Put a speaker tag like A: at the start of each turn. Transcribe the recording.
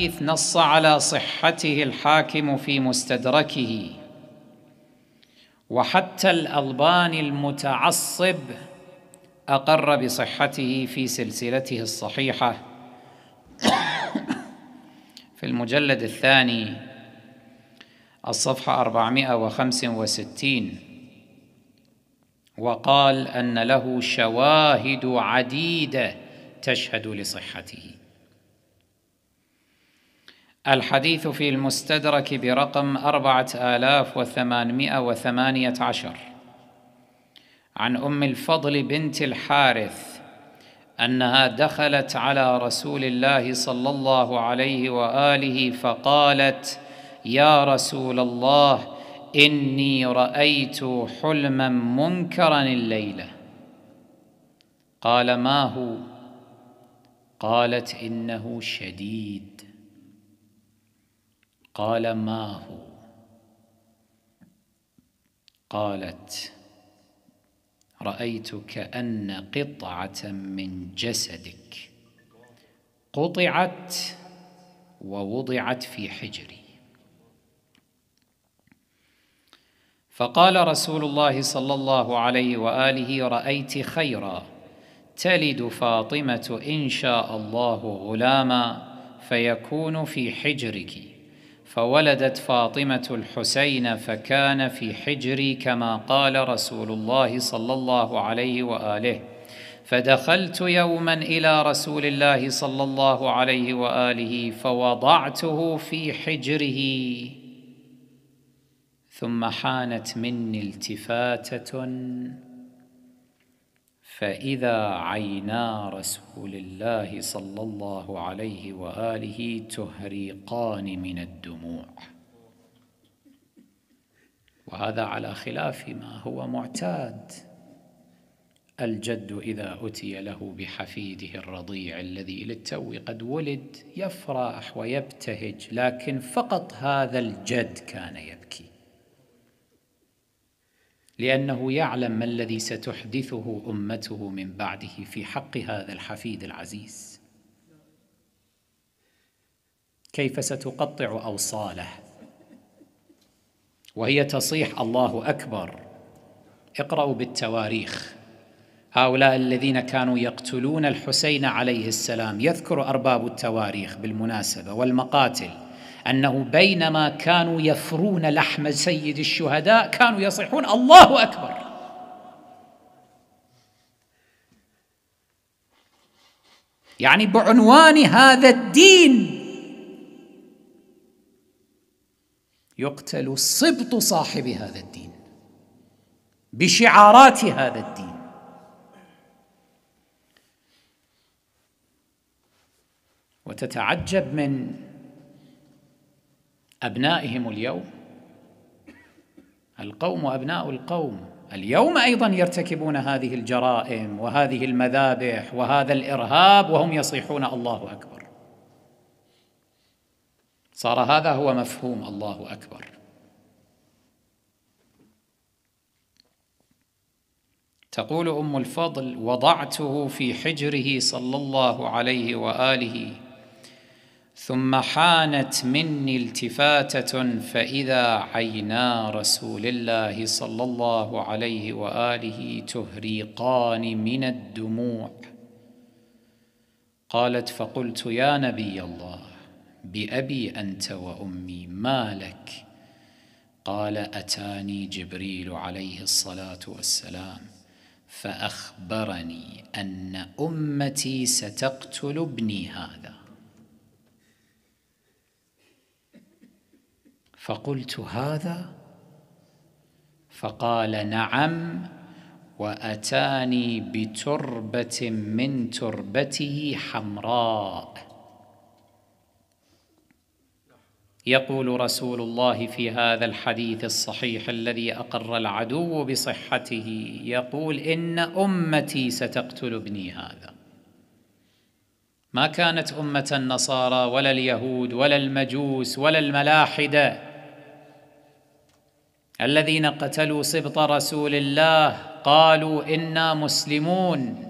A: الحديث نص على صحته الحاكم في مستدركه وحتى الألباني المتعصب أقر بصحته في سلسلته الصحيحة في المجلد الثاني الصفحة 465 وقال أن له شواهد عديدة تشهد لصحته الحديث في المستدرك برقم أربعة آلاف وثمانمائة وثمانية عشر عن أم الفضل بنت الحارث أنها دخلت على رسول الله صلى الله عليه وآله فقالت يا رسول الله إني رأيت حلما منكرا الليلة قال ما هو قالت إنه شديد قال ما هو قالت رأيت كأن قطعة من جسدك قطعت ووضعت في حجري فقال رسول الله صلى الله عليه وآله رأيت خيرا تلد فاطمة إن شاء الله غلاما فيكون في حجرك فولدت فاطمة الحسين فكان في حجري كما قال رسول الله صلى الله عليه وآله فدخلت يوما إلى رسول الله صلى الله عليه وآله فوضعته في حجره ثم حانت مني التفاتة فإذا عينا رسول الله صلى الله عليه وآله تهريقان من الدموع وهذا على خلاف ما هو معتاد الجد إذا أتي له بحفيده الرضيع الذي للتو قد ولد يفرح ويبتهج لكن فقط هذا الجد كان يبكي لانه يعلم ما الذي ستحدثه امته من بعده في حق هذا الحفيد العزيز كيف ستقطع اوصاله وهي تصيح الله اكبر اقرأوا بالتواريخ هؤلاء الذين كانوا يقتلون الحسين عليه السلام يذكر أرباب التواريخ بالمناسبة والمقاتل أنه بينما كانوا يفرون لحم سيد الشهداء كانوا يصيحون الله أكبر يعني بعنوان هذا الدين يقتل سبط صاحب هذا الدين بشعارات هذا الدين وتتعجب من أبنائهم اليوم القوم أبناء القوم اليوم أيضا يرتكبون هذه الجرائم وهذه المذابح وهذا الإرهاب وهم يصيحون الله أكبر صار هذا هو مفهوم الله أكبر تقول ام الفضل وضعته في حجره صلى الله عليه واله ثم حانت مني التفاتة فإذا عينا رسول الله صلى الله عليه وآله تهريقان من الدموع قالت فقلت يا نبي الله بأبي أنت وأمي ما لك قال أتاني جبريل عليه الصلاة والسلام فأخبرني أن أمتي ستقتل ابني هذا فقلت هذا فقال نعم واتاني بتربه من تربته حمراء يقول رسول الله في هذا الحديث الصحيح الذي اقر العدو بصحته يقول ان امتي ستقتل ابني هذا ما كانت امه النصارى ولا اليهود ولا المجوس ولا الملاحده الذين قتلوا سبط رسول الله قالوا انا مسلمون